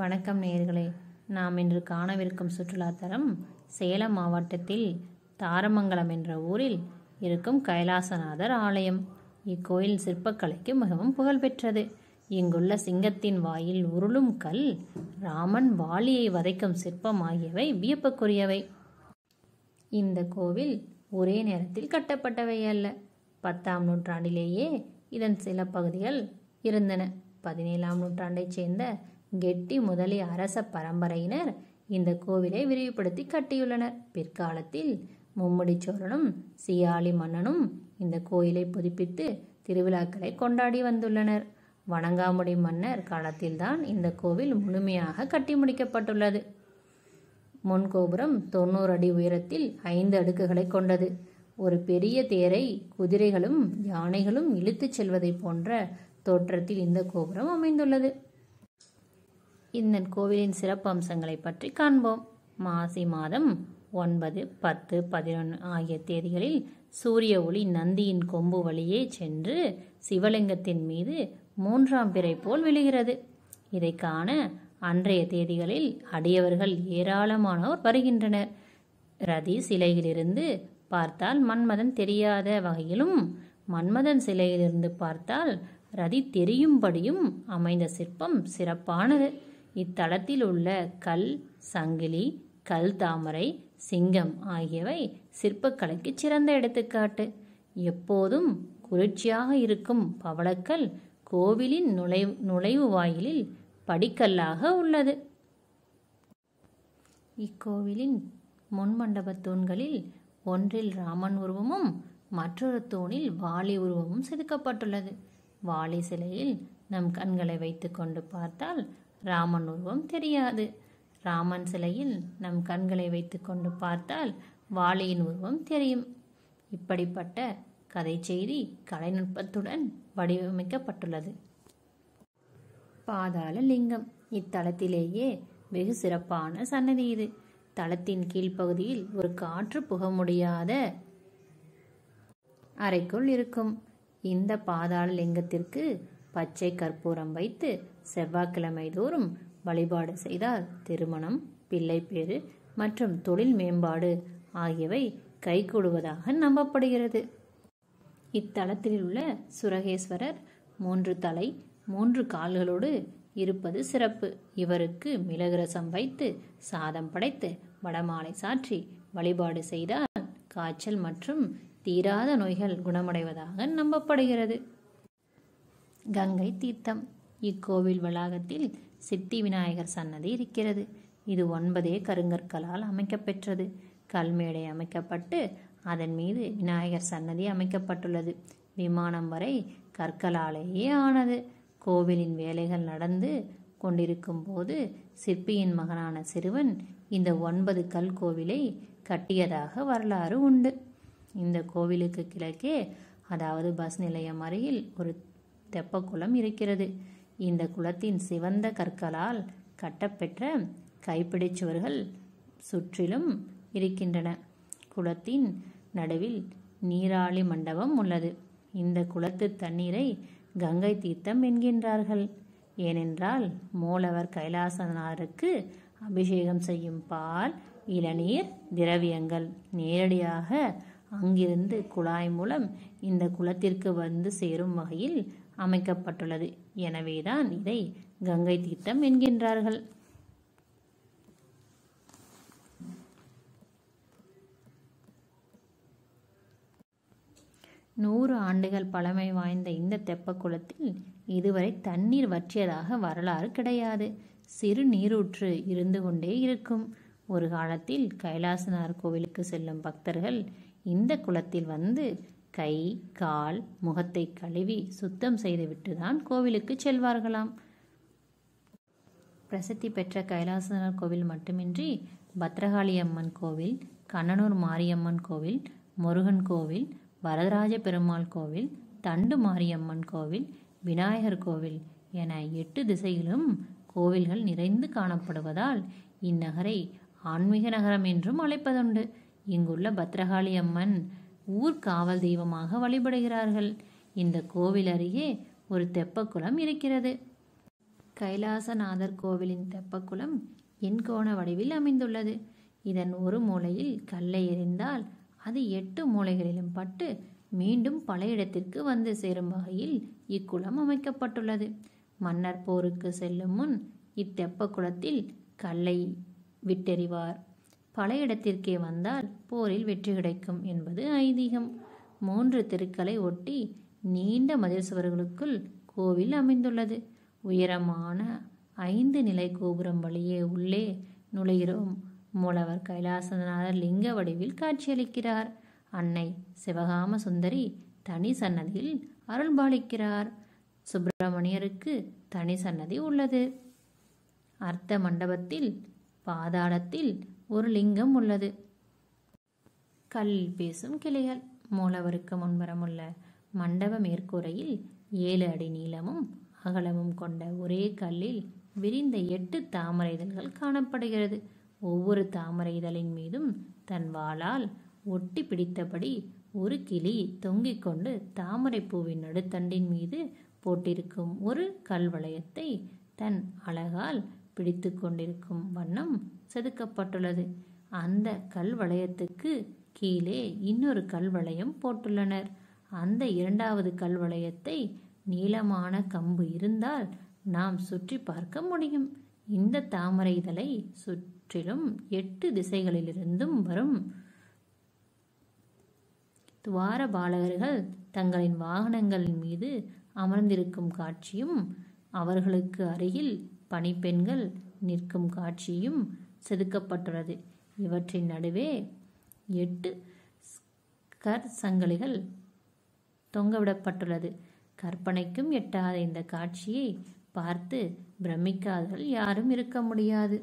வணக்கம் நேயர்களே நாம் இன்று காணவிருக்கும் சுற்றுலாத்தலம் சேலம் மாவட்டத்தில் தாரமங்கலம் என்ற ஊரில் இருக்கும் கைலாசநாதர் ஆலயம் இக்கோயில் சிற்பக்கலைக்கு மிகவும் புகழ்பெற்றது இங்குள்ள சிங்கத்தின் வாயில் உருளும் கல் ராமன் வாலியை வதைக்கும் சிற்பம் ஆகியவை வியப்புக்குரியவை இந்த கோவில் ஒரே நேரத்தில் கட்டப்பட்டவை அல்ல பத்தாம் நூற்றாண்டிலேயே இதன் சில பகுதிகள் இருந்தன பதினேழாம் நூற்றாண்டைச் சேர்ந்த கெட்டி முதலிய அரச பரம்பரையினர் இந்த கோவிலை விரிவுபடுத்தி கட்டியுள்ளனர் பிற்காலத்தில் மும்முடிச்சோரனும் சியாளி மன்னனும் இந்த கோயிலை புதுப்பித்து திருவிழாக்களை கொண்டாடி வந்துள்ளனர் வணங்காமுடி மன்னர் காலத்தில்தான் இந்த கோவில் முழுமையாக கட்டி முடிக்கப்பட்டுள்ளது முன் கோபுரம் தொண்ணூறு அடி உயரத்தில் ஐந்து அடுக்குகளை கொண்டது ஒரு பெரிய தேரை குதிரைகளும் யானைகளும் இழுத்துச் செல்வதை போன்ற தோற்றத்தில் இந்த கோபுரம் அமைந்துள்ளது இந்த கோவிலின் சிறப்பம்சங்களை பற்றி காண்போம் மாசி மாதம் ஒன்பது பத்து பதினொன்று ஆகிய தேதிகளில் சூரிய ஒளி நந்தியின் கொம்பு வழியே சென்று சிவலிங்கத்தின் மீது மூன்றாம் பிறை போல் விழுகிறது இதை காண அன்றைய தேதிகளில் அடியவர்கள் ஏராளமானோர் வருகின்றனர் ரதி சிலையிலிருந்து பார்த்தால் மன்மதன் தெரியாத வகையிலும் மன்மதன் சிலையிலிருந்து பார்த்தால் ரதி தெரியும்படியும் அமைந்த சிற்பம் சிறப்பானது இத்தலத்தில் உள்ள கல் சங்கிலி கல் தாமரை சிங்கம் ஆகியவை சிற்பக்கலைக்கு சிறந்த எடுத்துக்காட்டு எப்போதும் குளிர்ச்சியாக இருக்கும் பவளக்கல் கோவிலின் நுழை நுழைவு வாயிலில் படிக்கல்லாக உள்ளது இக்கோவிலின் முன்மண்டப தூண்களில் ஒன்றில் ராமன் உருவமும் மற்றொரு தூணில் வாலி உருவமும் செதுக்கப்பட்டுள்ளது வாலி சிலையில் நம் கண்களை வைத்து கொண்டு பார்த்தால் ராமன் உருவம் தெரியாது ராமன் சிலையில் நம் கண்களை வைத்து கொண்டு பார்த்தால் வாளியின் உருவம் தெரியும் இப்படிப்பட்ட கதை செய்தி கலைநுட்பத்துடன் வடிவமைக்கப்பட்டுள்ளது பாதாள லிங்கம் இத்தலத்திலேயே வெகு சிறப்பான சன்னதி இது தளத்தின் கீழ்ப்பகுதியில் ஒரு காற்று புக முடியாத அறைக்குள் இருக்கும் இந்த பாதாள லிங்கத்திற்கு பச்சை கற்பூரம் வைத்து செவ்வாய்க்கிழமை தோறும் வழிபாடு செய்தால் திருமணம் பிள்ளை பேறு மற்றும் தொழில் மேம்பாடு ஆகியவை கைகூடுவதாக நம்பப்படுகிறது இத்தலத்தில் உள்ள சுரகேஸ்வரர் மூன்று தலை மூன்று கால்களோடு இருப்பது சிறப்பு இவருக்கு மிளகுரசம் வைத்து சாதம் படைத்து வடமாலை சாற்றி வழிபாடு செய்தால் காய்ச்சல் மற்றும் தீராத நோய்கள் குணமடைவதாக நம்பப்படுகிறது கங்கை தீர்த்தம் இக்கோவில் வளாகத்தில் சித்தி விநாயகர் சன்னதி இருக்கிறது இது ஒன்பதே கருங்கற்களால் அமைக்கப்பெற்றது கல்மேடை அமைக்கப்பட்டு அதன் மீது விநாயகர் சன்னதி அமைக்கப்பட்டுள்ளது விமானம் வரை கற்களாலேயே ஆனது கோவிலின் வேலைகள் நடந்து கொண்டிருக்கும் போது சிற்பியின் மகனான சிறுவன் இந்த ஒன்பது கல் கோவிலை கட்டியதாக வரலாறு உண்டு இந்த கோவிலுக்கு கிழக்கே அதாவது பஸ் நிலையம் அருகில் ஒரு தெப்பக்குளம் இருக்கிறது இந்த குளத்தின் சிவந்த கற்களால் கட்டப்பெற்ற கைப்பிடிச்சுவர்கள் சுற்றிலும் இருக்கின்றன குளத்தின் நடுவில் நீராளி மண்டபம் உள்ளது இந்த குளத்து தண்ணீரை கங்கை தீர்த்தம் என்கின்றார்கள் ஏனென்றால் மூலவர் கைலாசநாதருக்கு அபிஷேகம் செய்யும் பால் இளநீர் திரவியங்கள் நேரடியாக அங்கிருந்து குழாய் மூலம் இந்த குளத்திற்கு வந்து சேரும் வகையில் அமைக்கப்பட்டுள்ளது எனவேதான் இதை கங்கை தீர்த்தம் என்கின்றார்கள் நூறு ஆண்டுகள் பழமை வாய்ந்த இந்த தெப்பக்குளத்தில் இதுவரை தண்ணீர் வற்றியதாக வரலாறு கிடையாது சிறு நீரூற்று இருந்து கொண்டே இருக்கும் ஒரு காலத்தில் கைலாசனார் கோவிலுக்கு செல்லும் பக்தர்கள் இந்த குளத்தில் வந்து கை கால் முகத்தை கழுவி சுத்தம் செய்துவிட்டு தான் கோவிலுக்கு செல்வார்களாம் பிரசித்தி பெற்ற கைலாசநாதர் கோவில் மட்டுமின்றி பத்ரகாளி அம்மன் கோவில் கண்ணனூர் மாரியம்மன் கோவில் முருகன் கோவில் வரதராஜ பெருமாள் கோவில் தண்டு மாரியம்மன் கோவில் விநாயகர் கோவில் என எட்டு திசையிலும் கோவில்கள் நிறைந்து காணப்படுவதால் இந்நகரை ஆன்மீக நகரம் என்றும் அழைப்பதுண்டு இங்குள்ள பத்ரகாளி அம்மன் ஊர் காவல் தெய்வமாக வழிபடுகிறார்கள் இந்த கோவில் அருகே ஒரு தெப்பக்குளம் இருக்கிறது கைலாசநாதர் கோவிலின் தெப்பக்குளம் எண்கோண வடிவில் அமைந்துள்ளது இதன் ஒரு மூலையில் கல்லை எறிந்தால் அது எட்டு மூலைகளிலும் பட்டு மீண்டும் பல இடத்திற்கு வந்து சேரும் வகையில் இக்குளம் அமைக்கப்பட்டுள்ளது மன்னர் போருக்கு செல்லும் முன் இத்தெப்ப குளத்தில் கல்லை விட்டெறிவார் பல இடத்திற்கே வந்தால் போரில் வெற்றி கிடைக்கும் என்பது ஐதீகம் மூன்று தெருக்களை ஒட்டி நீண்ட மதில் சுவர்களுக்குள் கோவில் அமைந்துள்ளது உயரமான ஐந்து நிலை கோபுரம் வழியே உள்ளே நுழைகிறோம் மூலவர் கைலாசநாதர் லிங்க வடிவில் காட்சியளிக்கிறார் அன்னை சிவகாம சுந்தரி தனி சன்னதியில் அருள்பாலிக்கிறார் சுப்பிரமணியருக்கு தனி சன்னதி உள்ளது அர்த்த மண்டபத்தில் பாதாளத்தில் ஒரு லிங்கம் உள்ளது கல் பேசும் கிளைகள் மூலவருக்கு உள்ள மண்டப மேற்கூரையில் ஏழு அடி நீளமும் அகலமும் கொண்ட ஒரே கல்லில் விரிந்த எட்டு தாமரை இதழ்கள் காணப்படுகிறது ஒவ்வொரு தாமரை இதழின் மீதும் தன் வாளால் ஒட்டி பிடித்தபடி ஒரு கிளி தொங்கிக் கொண்டு தாமரை பூவின் நடுத்தண்டின் மீது போட்டிருக்கும் ஒரு கல்வளையத்தை தன் அழகால் பிடித்து கொண்டிருக்கும் வண்ணம் செதுக்கப்பட்டுள்ளது அந்த கல்வளையத்துக்கு கீழே இன்னொரு கல்வளையம் போட்டுள்ளனர் அந்த இரண்டாவது கல்வளையத்தை நீளமான கம்பு இருந்தால் நாம் சுற்றி பார்க்க முடியும் இந்த தாமரை இதழை சுற்றிலும் எட்டு திசைகளிலிருந்தும் வரும் துவார பாலகர்கள் தங்களின் வாகனங்களின் மீது அமர்ந்திருக்கும் காட்சியும் அவர்களுக்கு அருகில் பணிப்பெண்கள் நிற்கும் காட்சியும் செதுக்கப்பட்டுள்ளது இவற்றின் நடுவே எட்டு கற் சங்கிலிகள் தொங்கவிடப்பட்டுள்ளது கற்பனைக்கும் எட்டாத இந்த காட்சியை பார்த்து பிரமிக்காதவர்கள் யாரும் இருக்க முடியாது